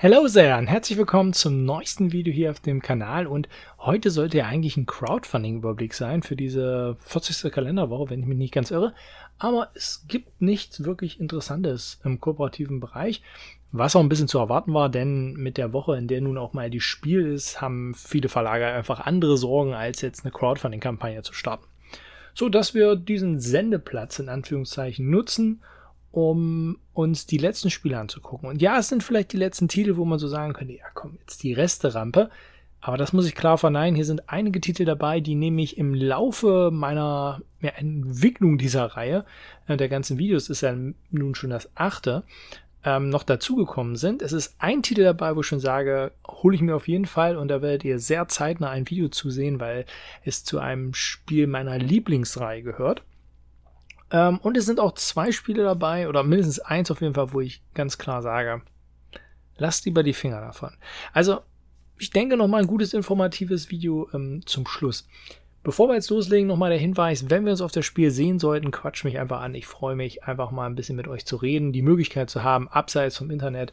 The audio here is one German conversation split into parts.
Hello there und herzlich willkommen zum neuesten Video hier auf dem Kanal und heute sollte ja eigentlich ein Crowdfunding-Überblick sein für diese 40. Kalenderwoche, wenn ich mich nicht ganz irre, aber es gibt nichts wirklich Interessantes im kooperativen Bereich, was auch ein bisschen zu erwarten war, denn mit der Woche, in der nun auch mal die Spiel ist, haben viele Verlage einfach andere Sorgen, als jetzt eine Crowdfunding-Kampagne zu starten. So dass wir diesen Sendeplatz in Anführungszeichen nutzen – um uns die letzten Spiele anzugucken. Und ja, es sind vielleicht die letzten Titel, wo man so sagen könnte, ja komm, jetzt die Resterampe. Aber das muss ich klar verneinen. Hier sind einige Titel dabei, die nämlich im Laufe meiner ja, Entwicklung dieser Reihe, äh, der ganzen Videos, ist ja nun schon das achte, ähm, noch dazugekommen sind. Es ist ein Titel dabei, wo ich schon sage, hole ich mir auf jeden Fall und da werdet ihr sehr zeitnah ein Video zu sehen, weil es zu einem Spiel meiner Lieblingsreihe gehört. Ähm, und es sind auch zwei Spiele dabei, oder mindestens eins auf jeden Fall, wo ich ganz klar sage, lasst lieber die Finger davon. Also, ich denke nochmal ein gutes informatives Video ähm, zum Schluss. Bevor wir jetzt loslegen, nochmal der Hinweis, wenn wir uns auf das Spiel sehen sollten, quatsch mich einfach an. Ich freue mich, einfach mal ein bisschen mit euch zu reden, die Möglichkeit zu haben, abseits vom Internet,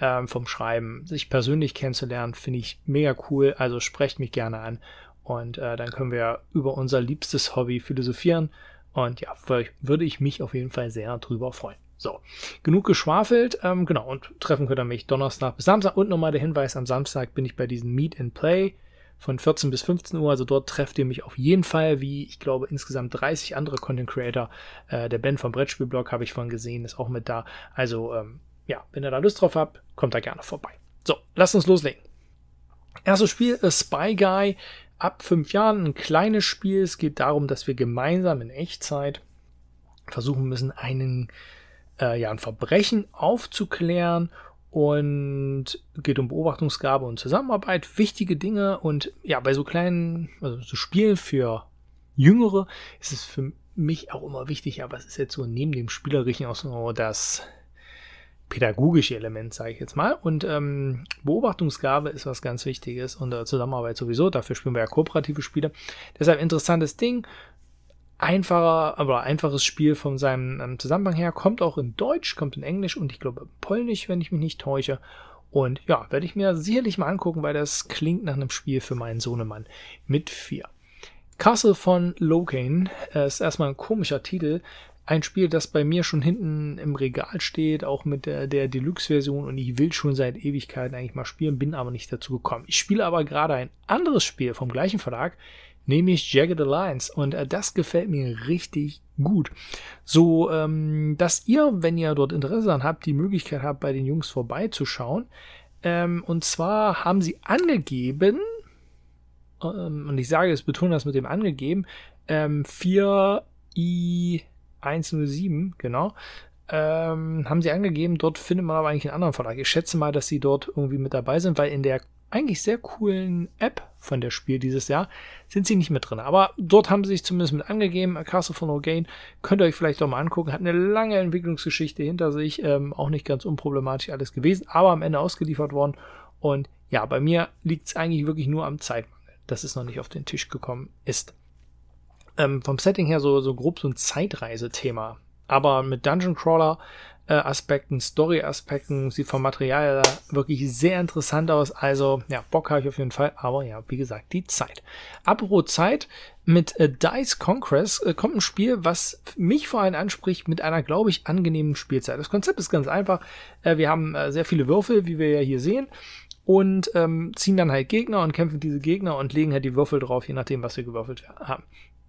ähm, vom Schreiben, sich persönlich kennenzulernen, finde ich mega cool. Also sprecht mich gerne an und äh, dann können wir über unser liebstes Hobby philosophieren und ja, würde ich mich auf jeden Fall sehr drüber freuen. So, genug geschwafelt. Ähm, genau, und treffen könnt ihr mich Donnerstag bis Samstag. Und nochmal der Hinweis, am Samstag bin ich bei diesem Meet and Play von 14 bis 15 Uhr. Also dort trefft ihr mich auf jeden Fall, wie ich glaube, insgesamt 30 andere Content Creator. Äh, der Ben vom Brettspielblog habe ich vorhin gesehen, ist auch mit da. Also, ähm, ja, wenn ihr da Lust drauf habt, kommt da gerne vorbei. So, lasst uns loslegen. Erstes Spiel, A äh, Spy Guy ab fünf Jahren ein kleines Spiel. Es geht darum, dass wir gemeinsam in Echtzeit versuchen müssen, einen, äh, ja, ein Verbrechen aufzuklären und geht um Beobachtungsgabe und Zusammenarbeit, wichtige Dinge und ja, bei so kleinen, also so Spielen für Jüngere ist es für mich auch immer wichtig, aber es ist jetzt so neben dem Spielerischen auch so das pädagogische Element, sage ich jetzt mal. Und ähm, Beobachtungsgabe ist was ganz Wichtiges und äh, Zusammenarbeit sowieso. Dafür spielen wir ja kooperative Spiele. Deshalb interessantes Ding. Einfacher, aber einfaches Spiel von seinem ähm, Zusammenhang her. Kommt auch in Deutsch, kommt in Englisch und ich glaube Polnisch, wenn ich mich nicht täusche. Und ja, werde ich mir sicherlich mal angucken, weil das klingt nach einem Spiel für meinen Sohnemann mit vier. Castle von Logan äh, ist erstmal ein komischer Titel ein Spiel, das bei mir schon hinten im Regal steht, auch mit der, der Deluxe-Version und ich will schon seit Ewigkeiten eigentlich mal spielen, bin aber nicht dazu gekommen. Ich spiele aber gerade ein anderes Spiel vom gleichen Verlag, nämlich Jagged Alliance und äh, das gefällt mir richtig gut. So, ähm, dass ihr, wenn ihr dort Interesse daran habt, die Möglichkeit habt, bei den Jungs vorbeizuschauen. Ähm, und zwar haben sie angegeben, ähm, und ich sage es, betone das mit dem angegeben, 4i ähm, 107, genau. Ähm, haben sie angegeben, dort findet man aber eigentlich einen anderen Verlag. Ich schätze mal, dass sie dort irgendwie mit dabei sind, weil in der eigentlich sehr coolen App von der Spiel dieses Jahr sind sie nicht mit drin. Aber dort haben sie sich zumindest mit angegeben. Castle von O'Gain könnt ihr euch vielleicht doch mal angucken. Hat eine lange Entwicklungsgeschichte hinter sich. Ähm, auch nicht ganz unproblematisch alles gewesen, aber am Ende ausgeliefert worden. Und ja, bei mir liegt es eigentlich wirklich nur am Zeitmangel, dass es noch nicht auf den Tisch gekommen ist ähm, vom Setting her so, so grob so ein Zeitreisethema. Aber mit Dungeon Crawler äh, Aspekten, Story Aspekten, sieht vom Material her wirklich sehr interessant aus. Also, ja, Bock habe ich auf jeden Fall. Aber ja, wie gesagt, die Zeit. Apropos Zeit, mit äh, Dice Congress äh, kommt ein Spiel, was mich vor allem anspricht, mit einer, glaube ich, angenehmen Spielzeit. Das Konzept ist ganz einfach. wir haben sehr viele Würfel, wie wir ja hier sehen und ähm, ziehen dann halt Gegner und kämpfen diese Gegner und legen halt die Würfel drauf, je nachdem, was wir gewürfelt haben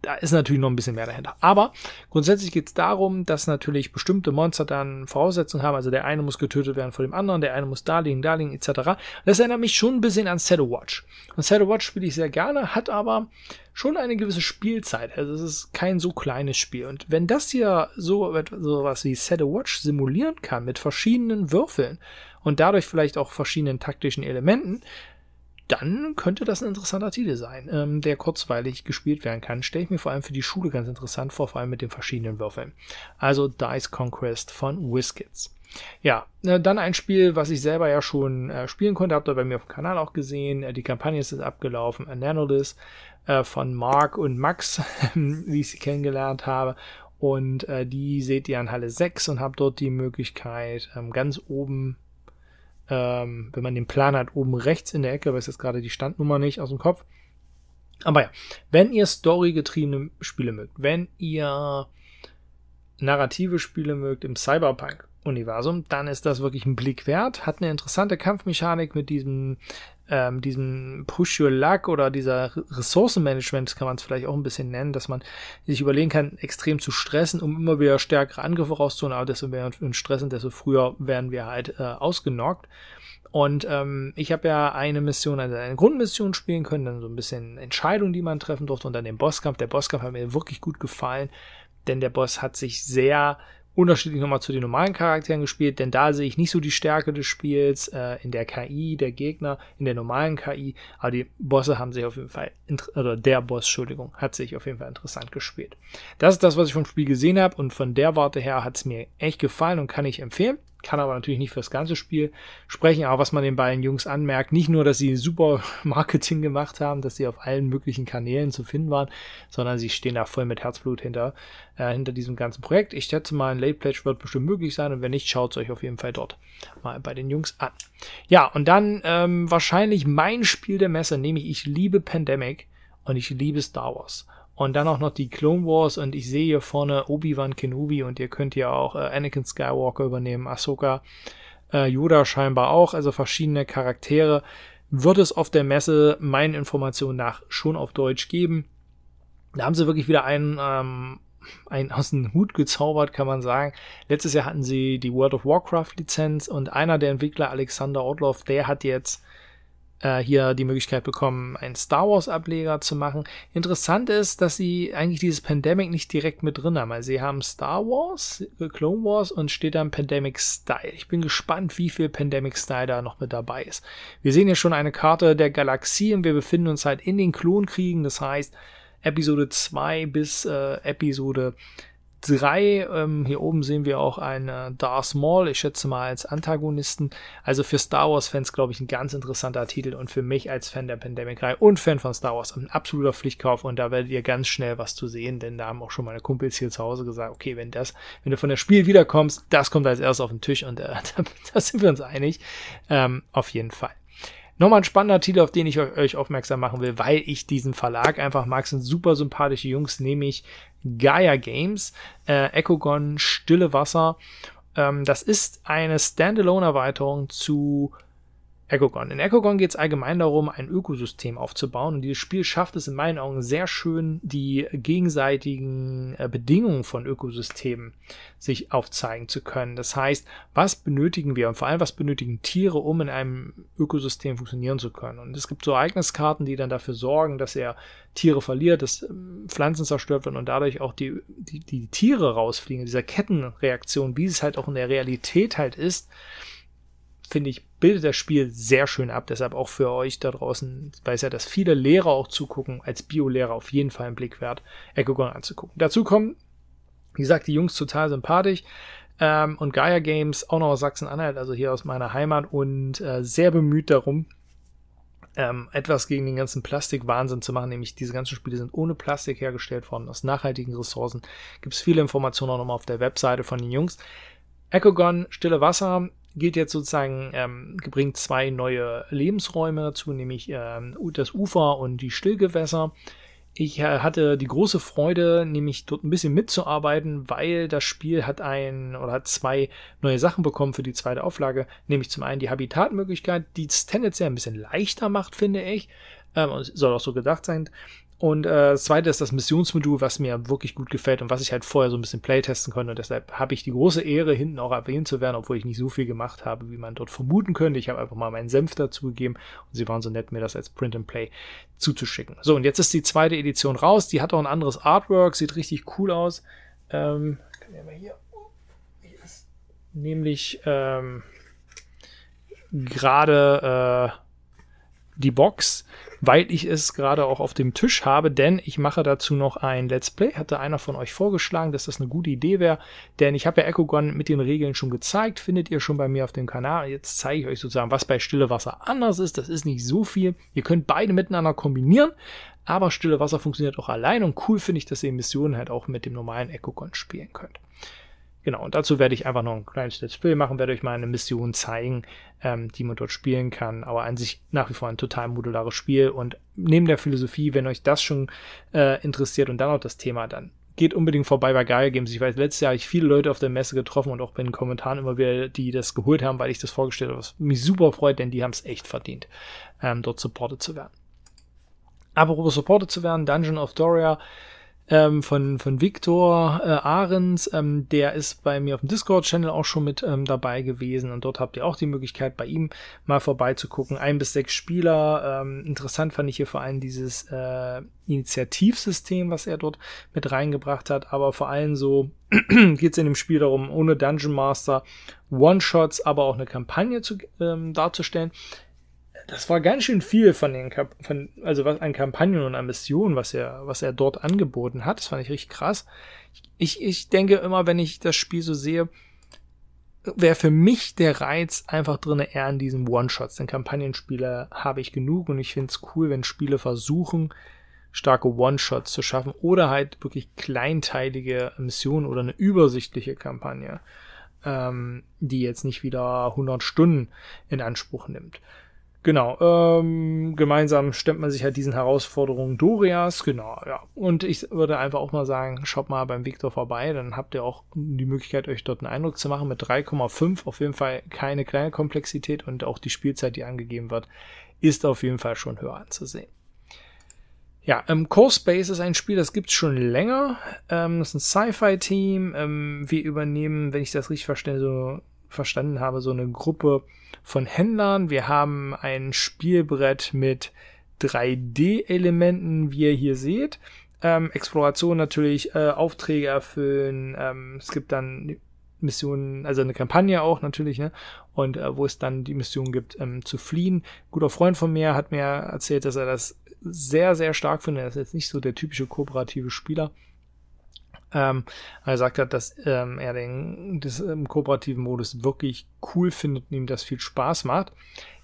da ist natürlich noch ein bisschen mehr dahinter. Aber grundsätzlich geht es darum, dass natürlich bestimmte Monster dann Voraussetzungen haben. Also der eine muss getötet werden vor dem anderen, der eine muss da liegen, da liegen, etc. Das erinnert mich schon ein bisschen an Shadow Watch. Und Shadow Watch spiele ich sehr gerne, hat aber schon eine gewisse Spielzeit. Also es ist kein so kleines Spiel. Und wenn das hier so etwas wie Shadow Watch simulieren kann mit verschiedenen Würfeln und dadurch vielleicht auch verschiedenen taktischen Elementen, dann könnte das ein interessanter Titel sein, ähm, der kurzweilig gespielt werden kann. Stelle ich mir vor allem für die Schule ganz interessant vor, vor allem mit den verschiedenen Würfeln. Also Dice Conquest von Whiskits. Ja, äh, dann ein Spiel, was ich selber ja schon äh, spielen konnte, habt ihr bei mir auf dem Kanal auch gesehen. Äh, die Kampagne ist jetzt abgelaufen. Ananolis äh, von Mark und Max, wie ich sie kennengelernt habe. Und äh, die seht ihr an Halle 6 und habt dort die Möglichkeit, ähm, ganz oben ähm, wenn man den Plan hat, oben rechts in der Ecke, weiß jetzt gerade die Standnummer nicht aus dem Kopf. Aber ja, wenn ihr storygetriebene Spiele mögt, wenn ihr narrative Spiele mögt im Cyberpunk-Universum, dann ist das wirklich ein Blick wert. Hat eine interessante Kampfmechanik mit diesem ähm, diesem Push Your Luck oder dieser Ressourcenmanagement kann man es vielleicht auch ein bisschen nennen, dass man sich überlegen kann, extrem zu stressen, um immer wieder stärkere Angriffe rauszuholen, aber desto mehr wir uns stressen, desto früher werden wir halt äh, ausgenockt. Und ähm, ich habe ja eine Mission, also eine Grundmission spielen können, dann so ein bisschen Entscheidungen, die man treffen durfte und dann den Bosskampf. Der Bosskampf hat mir wirklich gut gefallen, denn der Boss hat sich sehr unterschiedlich nochmal zu den normalen Charakteren gespielt, denn da sehe ich nicht so die Stärke des Spiels äh, in der KI, der Gegner, in der normalen KI, aber die Bosse haben sich auf jeden Fall, oder der Boss, Entschuldigung, hat sich auf jeden Fall interessant gespielt. Das ist das, was ich vom Spiel gesehen habe und von der Warte her hat es mir echt gefallen und kann ich empfehlen kann aber natürlich nicht fürs ganze Spiel sprechen. Aber was man den beiden Jungs anmerkt, nicht nur, dass sie super Marketing gemacht haben, dass sie auf allen möglichen Kanälen zu finden waren, sondern sie stehen da voll mit Herzblut hinter, äh, hinter diesem ganzen Projekt. Ich schätze mal, ein Late Pledge wird bestimmt möglich sein und wenn nicht, schaut es euch auf jeden Fall dort mal bei den Jungs an. Ja, und dann ähm, wahrscheinlich mein Spiel der Messe, nämlich ich liebe Pandemic und ich liebe Star Wars. Und dann auch noch die Clone Wars und ich sehe hier vorne Obi-Wan Kenobi und ihr könnt hier auch äh, Anakin Skywalker übernehmen, Ahsoka, äh, Yoda scheinbar auch, also verschiedene Charaktere. Wird es auf der Messe meinen Informationen nach schon auf Deutsch geben. Da haben sie wirklich wieder einen, ähm, einen aus dem Hut gezaubert, kann man sagen. Letztes Jahr hatten sie die World of Warcraft Lizenz und einer der Entwickler, Alexander Orlov, der hat jetzt äh, hier die Möglichkeit bekommen, einen Star Wars-Ableger zu machen. Interessant ist, dass sie eigentlich dieses Pandemic nicht direkt mit drin haben. Also sie haben Star Wars, Clone Wars und steht dann Pandemic Style. Ich bin gespannt, wie viel Pandemic Style da noch mit dabei ist. Wir sehen hier schon eine Karte der Galaxie und wir befinden uns halt in den Klonkriegen. Das heißt, Episode 2 bis äh, Episode 3. Ähm, hier oben sehen wir auch einen äh, Darth Maul, ich schätze mal als Antagonisten. Also für Star Wars-Fans, glaube ich, ein ganz interessanter Titel und für mich als Fan der Pandemic-Reihe und Fan von Star Wars ein absoluter Pflichtkauf und da werdet ihr ganz schnell was zu sehen, denn da haben auch schon meine Kumpels hier zu Hause gesagt, okay, wenn das, wenn du von der Spiel wiederkommst, das kommt als erstes auf den Tisch und äh, da, da sind wir uns einig. Ähm, auf jeden Fall. Nochmal ein spannender Titel, auf den ich euch aufmerksam machen will, weil ich diesen Verlag einfach mag. Sind super sympathische Jungs, nämlich Gaia Games, äh, Echogon, Stille Wasser. Ähm, das ist eine Standalone-Erweiterung zu Echogon. In Echogon geht es allgemein darum, ein Ökosystem aufzubauen und dieses Spiel schafft es in meinen Augen sehr schön, die gegenseitigen äh, Bedingungen von Ökosystemen sich aufzeigen zu können. Das heißt, was benötigen wir und vor allem, was benötigen Tiere, um in einem Ökosystem funktionieren zu können. Und es gibt so Ereigniskarten, die dann dafür sorgen, dass er Tiere verliert, dass äh, Pflanzen zerstört werden und dadurch auch die, die, die Tiere rausfliegen, dieser Kettenreaktion, wie es halt auch in der Realität halt ist finde ich, bildet das Spiel sehr schön ab. Deshalb auch für euch da draußen, weiß ja, dass viele Lehrer auch zugucken, als Biolehrer auf jeden Fall einen Blick wert, Echogon anzugucken. Dazu kommen, wie gesagt, die Jungs total sympathisch. Ähm, und Gaia Games, auch noch aus Sachsen-Anhalt, also hier aus meiner Heimat und äh, sehr bemüht darum, ähm, etwas gegen den ganzen Plastikwahnsinn zu machen, nämlich diese ganzen Spiele sind ohne Plastik hergestellt worden, aus nachhaltigen Ressourcen. Gibt es viele Informationen auch nochmal auf der Webseite von den Jungs. Echogon, Stille Wasser, geht jetzt sozusagen, ähm, bringt zwei neue Lebensräume dazu, nämlich ähm, das Ufer und die Stillgewässer. Ich äh, hatte die große Freude, nämlich dort ein bisschen mitzuarbeiten, weil das Spiel hat ein oder hat zwei neue Sachen bekommen für die zweite Auflage. Nämlich zum einen die Habitatmöglichkeit, die es tendenziell ein bisschen leichter macht, finde ich. Ähm, soll auch so gedacht sein. Und äh, das zweite ist das Missionsmodul, was mir wirklich gut gefällt und was ich halt vorher so ein bisschen playtesten konnte. Und deshalb habe ich die große Ehre, hinten auch erwähnt zu werden, obwohl ich nicht so viel gemacht habe, wie man dort vermuten könnte. Ich habe einfach mal meinen Senf dazugegeben und sie waren so nett, mir das als Print and Play zuzuschicken. So, und jetzt ist die zweite Edition raus. Die hat auch ein anderes Artwork, sieht richtig cool aus. Ähm, kann ich mal hier ist nämlich ähm, gerade. Äh, die Box, weil ich es gerade auch auf dem Tisch habe, denn ich mache dazu noch ein Let's Play. Hatte einer von euch vorgeschlagen, dass das eine gute Idee wäre, denn ich habe ja Echogon mit den Regeln schon gezeigt, findet ihr schon bei mir auf dem Kanal. Jetzt zeige ich euch sozusagen, was bei Stille Wasser anders ist. Das ist nicht so viel. Ihr könnt beide miteinander kombinieren, aber Stille Wasser funktioniert auch allein und cool finde ich, dass ihr Missionen halt auch mit dem normalen Echogon spielen könnt. Genau, und dazu werde ich einfach noch ein kleines Let's Play machen, werde euch mal eine Mission zeigen, ähm, die man dort spielen kann. Aber an sich nach wie vor ein total modulares Spiel. Und neben der Philosophie, wenn euch das schon äh, interessiert und dann auch das Thema, dann geht unbedingt vorbei bei Gaia Games. Ich weiß, letztes Jahr habe ich viele Leute auf der Messe getroffen und auch bei den Kommentaren immer wieder, die das geholt haben, weil ich das vorgestellt habe, was mich super freut, denn die haben es echt verdient, ähm, dort supportet zu werden. Apropos supportet zu werden, Dungeon of Doria ähm, von, von Viktor äh, Ahrens. Ähm, der ist bei mir auf dem Discord-Channel auch schon mit ähm, dabei gewesen und dort habt ihr auch die Möglichkeit, bei ihm mal vorbeizugucken. Ein bis sechs Spieler. Ähm, interessant fand ich hier vor allem dieses äh, Initiativsystem, was er dort mit reingebracht hat, aber vor allem so geht es in dem Spiel darum, ohne Dungeon Master One-Shots, aber auch eine Kampagne zu, ähm, darzustellen das war ganz schön viel von den Kap von, also was an Kampagnen und an Missionen, was er, was er dort angeboten hat. Das fand ich richtig krass. Ich, ich denke immer, wenn ich das Spiel so sehe, wäre für mich der Reiz einfach drin eher in diesen One-Shots. Denn Kampagnenspiele habe ich genug und ich finde es cool, wenn Spiele versuchen, starke One-Shots zu schaffen oder halt wirklich kleinteilige Missionen oder eine übersichtliche Kampagne, ähm, die jetzt nicht wieder 100 Stunden in Anspruch nimmt. Genau, ähm, gemeinsam stemmt man sich halt diesen Herausforderungen Dorias, genau, ja. Und ich würde einfach auch mal sagen, schaut mal beim Victor vorbei, dann habt ihr auch die Möglichkeit, euch dort einen Eindruck zu machen. Mit 3,5 auf jeden Fall keine kleine Komplexität und auch die Spielzeit, die angegeben wird, ist auf jeden Fall schon höher anzusehen. Ja, ähm, Core Space ist ein Spiel, das gibt's schon länger. Ähm, das ist ein Sci-Fi-Team. Ähm, wir übernehmen, wenn ich das richtig verstehe, so verstanden habe, so eine Gruppe von Händlern. Wir haben ein Spielbrett mit 3D-Elementen, wie ihr hier seht. Ähm, Exploration natürlich, äh, Aufträge erfüllen. Ähm, es gibt dann Missionen, also eine Kampagne auch natürlich, ne? Und äh, wo es dann die Mission gibt, ähm, zu fliehen. Ein guter Freund von mir hat mir erzählt, dass er das sehr, sehr stark findet. Er ist jetzt nicht so der typische kooperative Spieler. Ähm, er sagt hat, dass ähm, er den das, ähm, kooperativen Modus wirklich cool findet und ihm das viel Spaß macht.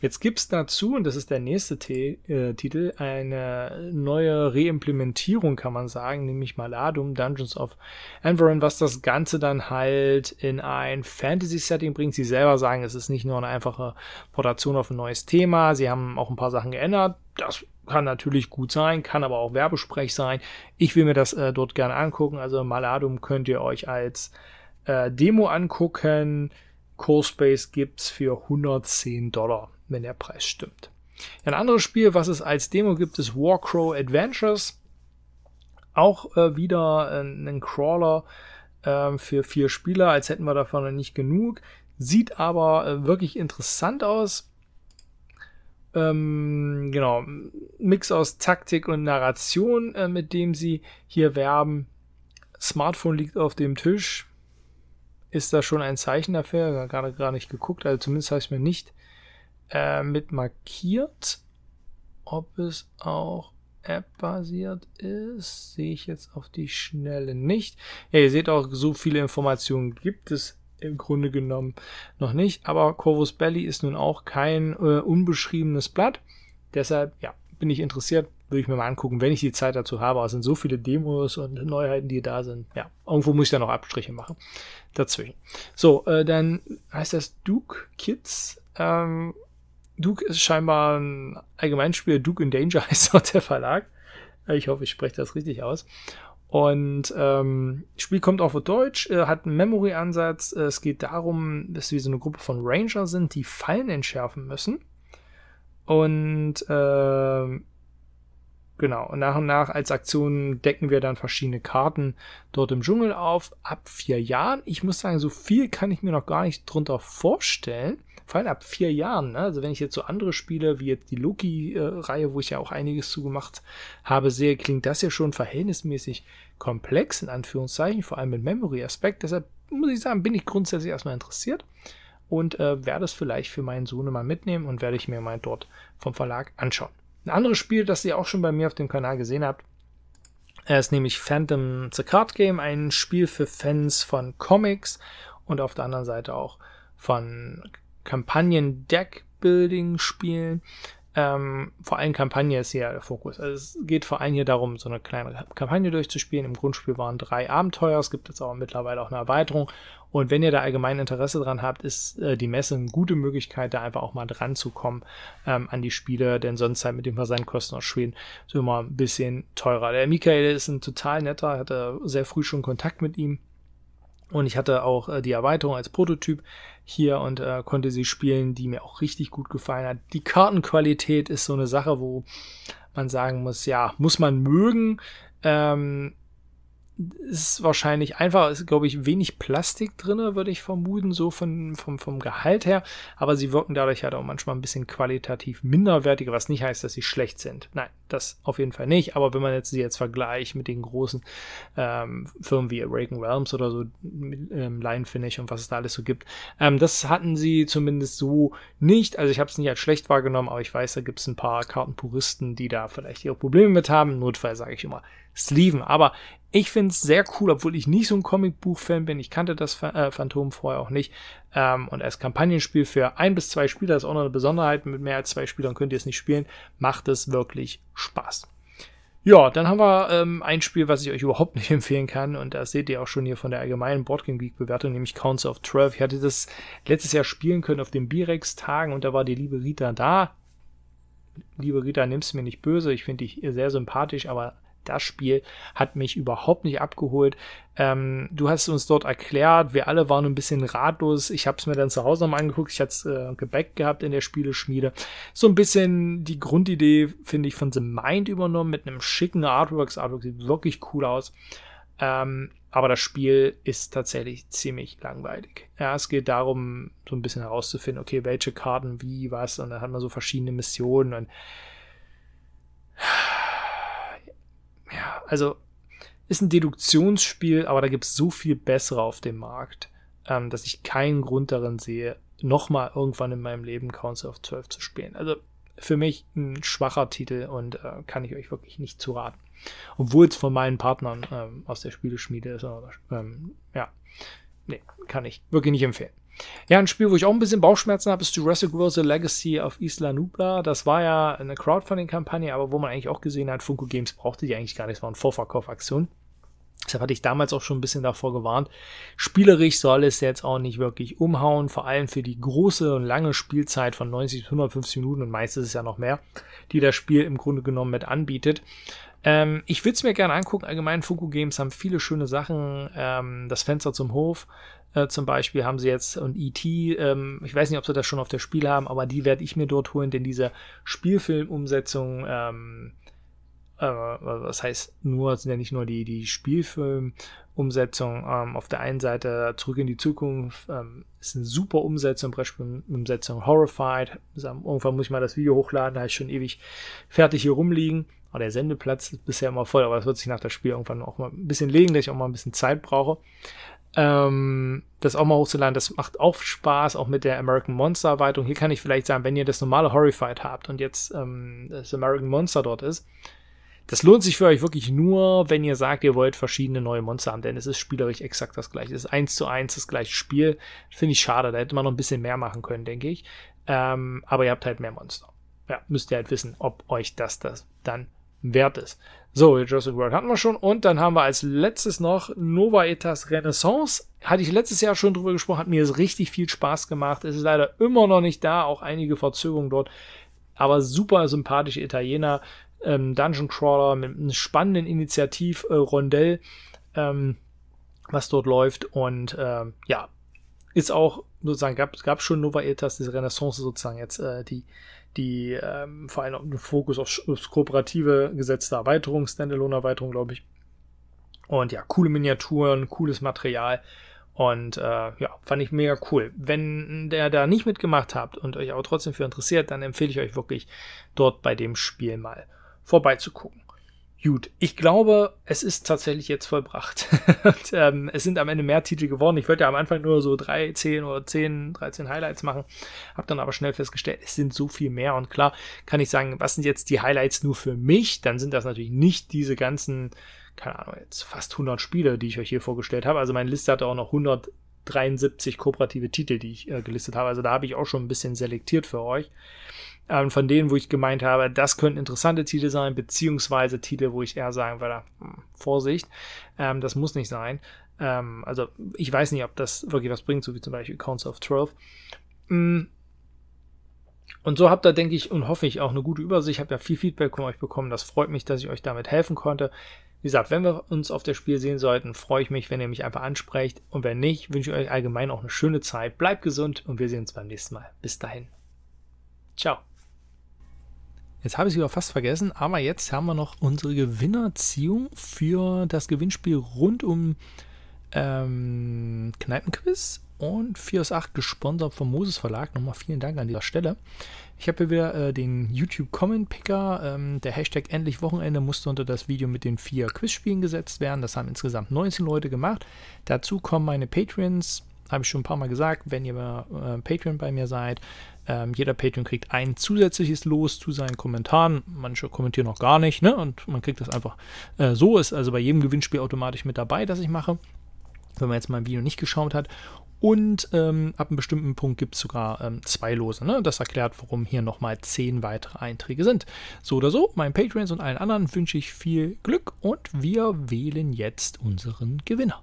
Jetzt gibt es dazu, und das ist der nächste T äh, Titel, eine neue Reimplementierung, kann man sagen, nämlich Maladum Dungeons of Enveron, was das Ganze dann halt in ein Fantasy-Setting bringt. Sie selber sagen, es ist nicht nur eine einfache Portation auf ein neues Thema, sie haben auch ein paar Sachen geändert. Das kann natürlich gut sein, kann aber auch Werbesprech sein. Ich will mir das äh, dort gerne angucken. Also Maladum könnt ihr euch als äh, Demo angucken. Core Space gibt's für 110 Dollar wenn der Preis stimmt. Ein anderes Spiel, was es als Demo gibt, ist Warcrow Adventures. Auch äh, wieder äh, ein Crawler äh, für vier Spieler, als hätten wir davon nicht genug. Sieht aber äh, wirklich interessant aus. Ähm, genau, Mix aus Taktik und Narration, äh, mit dem sie hier werben. Smartphone liegt auf dem Tisch. Ist da schon ein Zeichen dafür? Gerade gar nicht geguckt, also zumindest habe ich mir nicht äh, äh, mit markiert. Ob es auch App-basiert ist, sehe ich jetzt auf die Schnelle nicht. Ja, ihr seht auch, so viele Informationen gibt es im Grunde genommen noch nicht. Aber Corvus Belly ist nun auch kein äh, unbeschriebenes Blatt. Deshalb, ja, bin ich interessiert, würde ich mir mal angucken, wenn ich die Zeit dazu habe. Es sind so viele Demos und Neuheiten, die da sind. Ja, irgendwo muss ich da noch Abstriche machen dazwischen. So, äh, dann heißt das Duke Kids. Ähm, Duke ist scheinbar ein Allgemeinspiel. Duke in Danger heißt auch der Verlag. Äh, ich hoffe, ich spreche das richtig aus. Und ähm, das Spiel kommt auch auf Deutsch, äh, hat einen Memory-Ansatz. Äh, es geht darum, dass wir so eine Gruppe von Ranger sind, die Fallen entschärfen müssen. Und äh, Genau, und nach und nach als Aktion decken wir dann verschiedene Karten dort im Dschungel auf, ab vier Jahren. Ich muss sagen, so viel kann ich mir noch gar nicht drunter vorstellen. Vor allem ab vier Jahren, ne? also wenn ich jetzt so andere Spiele, wie jetzt die Loki-Reihe, wo ich ja auch einiges zugemacht habe, sehe, klingt das ja schon verhältnismäßig komplex, in Anführungszeichen, vor allem mit Memory-Aspekt. Deshalb muss ich sagen, bin ich grundsätzlich erstmal interessiert und äh, werde es vielleicht für meinen Sohn mal mitnehmen und werde ich mir mal dort vom Verlag anschauen. Ein anderes Spiel, das ihr auch schon bei mir auf dem Kanal gesehen habt, äh, ist nämlich Phantom the Card Game, ein Spiel für Fans von Comics und auf der anderen Seite auch von Kampagnen-Deck-Building-Spielen. Ähm, vor allem Kampagne ist hier der Fokus. Also es geht vor allem hier darum, so eine kleine Kampagne durchzuspielen. Im Grundspiel waren drei Abenteuer. Es gibt jetzt aber mittlerweile auch eine Erweiterung. Und wenn ihr da allgemein Interesse dran habt, ist äh, die Messe eine gute Möglichkeit, da einfach auch mal dran zu kommen ähm, an die Spiele, denn sonst halt mit den Versandkosten aus Schweden ist immer ein bisschen teurer. Der Michael ist ein total netter, hatte sehr früh schon Kontakt mit ihm. Und ich hatte auch äh, die Erweiterung als Prototyp hier und äh, konnte sie spielen, die mir auch richtig gut gefallen hat. Die Kartenqualität ist so eine Sache, wo man sagen muss, ja, muss man mögen. Ähm, ist wahrscheinlich einfach, ist, glaube ich, wenig Plastik drin, würde ich vermuten, so von, vom, vom Gehalt her. Aber sie wirken dadurch halt auch manchmal ein bisschen qualitativ minderwertiger, was nicht heißt, dass sie schlecht sind. Nein, das auf jeden Fall nicht. Aber wenn man jetzt sie jetzt vergleicht mit den großen ähm, Firmen wie Awaken Realms oder so, mit ähm, Lionfinish und was es da alles so gibt, ähm, das hatten sie zumindest so nicht. Also ich habe es nicht als schlecht wahrgenommen, aber ich weiß, da gibt es ein paar Kartenpuristen, die da vielleicht ihre Probleme mit haben. Notfall sage ich immer, sleeven. Aber ich finde es sehr cool, obwohl ich nicht so ein Comicbuch-Fan bin. Ich kannte das äh, Phantom vorher auch nicht. Ähm, und als Kampagnenspiel für ein bis zwei Spieler ist auch noch eine Besonderheit. Mit mehr als zwei Spielern könnt ihr es nicht spielen. Macht es wirklich Spaß. Ja, dann haben wir ähm, ein Spiel, was ich euch überhaupt nicht empfehlen kann. Und das seht ihr auch schon hier von der allgemeinen Boardgame geek Bewertung, nämlich Council of Twelve. Ich hatte das letztes Jahr spielen können auf den Birex-Tagen und da war die liebe Rita da. Liebe Rita, nimm's mir nicht böse. Ich finde dich sehr sympathisch, aber das Spiel hat mich überhaupt nicht abgeholt. Ähm, du hast uns dort erklärt, wir alle waren ein bisschen ratlos. Ich habe es mir dann zu Hause nochmal angeguckt. Ich hatte es äh, gebackt gehabt in der Spieleschmiede. So ein bisschen die Grundidee, finde ich, von The Mind übernommen mit einem schicken Artwork. Das Artwork sieht wirklich cool aus. Ähm, aber das Spiel ist tatsächlich ziemlich langweilig. Ja, es geht darum, so ein bisschen herauszufinden, okay, welche Karten, wie, was. Und dann hat man so verschiedene Missionen und ja, also ist ein Deduktionsspiel, aber da gibt es so viel bessere auf dem Markt, ähm, dass ich keinen Grund darin sehe, nochmal irgendwann in meinem Leben Council of 12 zu spielen. Also für mich ein schwacher Titel und äh, kann ich euch wirklich nicht zu raten. Obwohl es von meinen Partnern ähm, aus der Spieleschmiede ist. Ähm, ja, nee, kann ich wirklich nicht empfehlen. Ja, ein Spiel, wo ich auch ein bisschen Bauchschmerzen habe, ist Jurassic World The Legacy auf Isla Nubla. Das war ja eine Crowdfunding-Kampagne, aber wo man eigentlich auch gesehen hat, Funko Games brauchte die eigentlich gar nicht. Es war eine Vorverkaufaktion. Deshalb hatte ich damals auch schon ein bisschen davor gewarnt. Spielerisch soll es jetzt auch nicht wirklich umhauen, vor allem für die große und lange Spielzeit von 90 bis 150 Minuten und meistens ist es ja noch mehr, die das Spiel im Grunde genommen mit anbietet. Ähm, ich würde es mir gerne angucken. Allgemein, Funko Games haben viele schöne Sachen. Ähm, das Fenster zum Hof, äh, zum Beispiel haben sie jetzt und E.T., ähm, ich weiß nicht, ob sie das schon auf der Spiel haben, aber die werde ich mir dort holen, denn diese Spielfilmumsetzung, ähm, äh, was heißt nur, sind ja nicht nur die, die Spielfilmumsetzung ähm, auf der einen Seite Zurück in die Zukunft, ähm, ist eine super Umsetzung, Brettspielumsetzung Horrified, irgendwann muss ich mal das Video hochladen, da ist schon ewig fertig hier rumliegen. Aber der Sendeplatz ist bisher immer voll, aber das wird sich nach dem Spiel irgendwann auch mal ein bisschen legen, dass ich auch mal ein bisschen Zeit brauche. Ähm, das auch mal hochzuladen, das macht auch Spaß, auch mit der American Monster Erweiterung. Hier kann ich vielleicht sagen, wenn ihr das normale Horrified habt und jetzt ähm, das American Monster dort ist, das lohnt sich für euch wirklich nur, wenn ihr sagt, ihr wollt verschiedene neue Monster haben, denn es ist spielerisch exakt das gleiche. Es ist eins zu eins das gleiche Spiel. Finde ich schade, da hätte man noch ein bisschen mehr machen können, denke ich. Ähm, aber ihr habt halt mehr Monster. Ja, müsst ihr halt wissen, ob euch das, das dann wert ist. So, Jurassic World hatten wir schon. Und dann haben wir als letztes noch Nova Etas Renaissance. Hatte ich letztes Jahr schon drüber gesprochen, hat mir richtig viel Spaß gemacht. Es ist leider immer noch nicht da, auch einige Verzögerungen dort. Aber super sympathische Italiener, ähm, Dungeon Crawler mit einem spannenden Initiativ-Rondell, ähm, was dort läuft. Und ähm, ja, ist auch sozusagen, gab es schon Nova Etas, diese Renaissance sozusagen jetzt äh, die die ähm, vor allem einen Fokus auf, aufs kooperative gesetzte Erweiterung, Standalone-Erweiterung, glaube ich. Und ja, coole Miniaturen, cooles Material. Und äh, ja, fand ich mega cool. Wenn der da nicht mitgemacht habt und euch aber trotzdem für interessiert, dann empfehle ich euch wirklich, dort bei dem Spiel mal vorbeizugucken. Gut, ich glaube, es ist tatsächlich jetzt vollbracht. und, ähm, es sind am Ende mehr Titel geworden. Ich wollte ja am Anfang nur so drei, zehn oder zehn, 13 Highlights machen, habe dann aber schnell festgestellt, es sind so viel mehr. Und klar kann ich sagen, was sind jetzt die Highlights nur für mich? Dann sind das natürlich nicht diese ganzen, keine Ahnung, jetzt fast 100 Spiele, die ich euch hier vorgestellt habe. Also meine Liste hatte auch noch 173 kooperative Titel, die ich äh, gelistet habe. Also da habe ich auch schon ein bisschen selektiert für euch. Ähm, von denen, wo ich gemeint habe, das könnten interessante Titel sein, beziehungsweise Titel, wo ich eher sagen würde, hm, Vorsicht, ähm, das muss nicht sein. Ähm, also ich weiß nicht, ob das wirklich was bringt, so wie zum Beispiel Counts of Twelve. Mm. Und so habt ihr, denke ich, und hoffe ich auch eine gute Übersicht. Ich habe ja viel Feedback von euch bekommen. Das freut mich, dass ich euch damit helfen konnte. Wie gesagt, wenn wir uns auf das Spiel sehen sollten, freue ich mich, wenn ihr mich einfach ansprecht. Und wenn nicht, wünsche ich euch allgemein auch eine schöne Zeit. Bleibt gesund und wir sehen uns beim nächsten Mal. Bis dahin. Ciao. Jetzt habe ich es wieder fast vergessen, aber jetzt haben wir noch unsere Gewinnerziehung für das Gewinnspiel rund um ähm, Kneipenquiz und 4 aus 8 gesponsert vom Moses Verlag. Nochmal vielen Dank an dieser Stelle. Ich habe hier wieder äh, den YouTube Comment Picker. Ähm, der Hashtag Endlich Wochenende musste unter das Video mit den vier Quizspielen gesetzt werden. Das haben insgesamt 19 Leute gemacht. Dazu kommen meine Patreons. Habe ich schon ein paar Mal gesagt, wenn ihr äh, Patreon bei mir seid, ähm, jeder Patreon kriegt ein zusätzliches Los zu seinen Kommentaren. Manche kommentieren noch gar nicht, ne? Und man kriegt das einfach äh, so. Ist also bei jedem Gewinnspiel automatisch mit dabei, das ich mache, wenn man jetzt mein Video nicht geschaut hat. Und ähm, ab einem bestimmten Punkt gibt es sogar ähm, zwei Lose. Ne? Das erklärt, warum hier nochmal zehn weitere Einträge sind. So oder so, meinen Patreons und allen anderen wünsche ich viel Glück und wir wählen jetzt unseren Gewinner.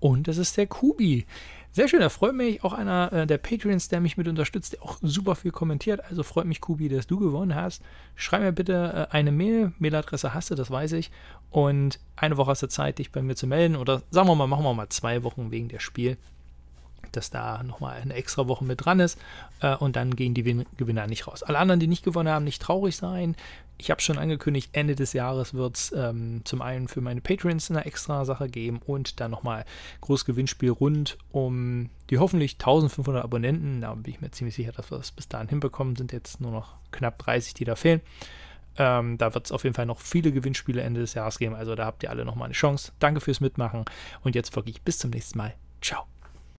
Und das ist der Kubi. Sehr schön, da freut mich auch einer äh, der Patreons, der mich mit unterstützt, der auch super viel kommentiert. Also freut mich, Kubi, dass du gewonnen hast. Schreib mir bitte äh, eine Mail. Mailadresse hast du, das weiß ich. Und eine Woche hast du Zeit, dich bei mir zu melden. Oder sagen wir mal, machen wir mal zwei Wochen wegen der Spiel, dass da nochmal eine extra Woche mit dran ist. Äh, und dann gehen die Gewinner nicht raus. Alle anderen, die nicht gewonnen haben, nicht traurig sein ich habe schon angekündigt, Ende des Jahres wird es ähm, zum einen für meine Patreons eine extra Sache geben und dann nochmal großes Gewinnspiel rund um die hoffentlich 1500 Abonnenten. Da bin ich mir ziemlich sicher, dass wir das bis dahin hinbekommen. Sind jetzt nur noch knapp 30, die da fehlen. Ähm, da wird es auf jeden Fall noch viele Gewinnspiele Ende des Jahres geben. Also da habt ihr alle nochmal eine Chance. Danke fürs Mitmachen und jetzt wirklich bis zum nächsten Mal. Ciao.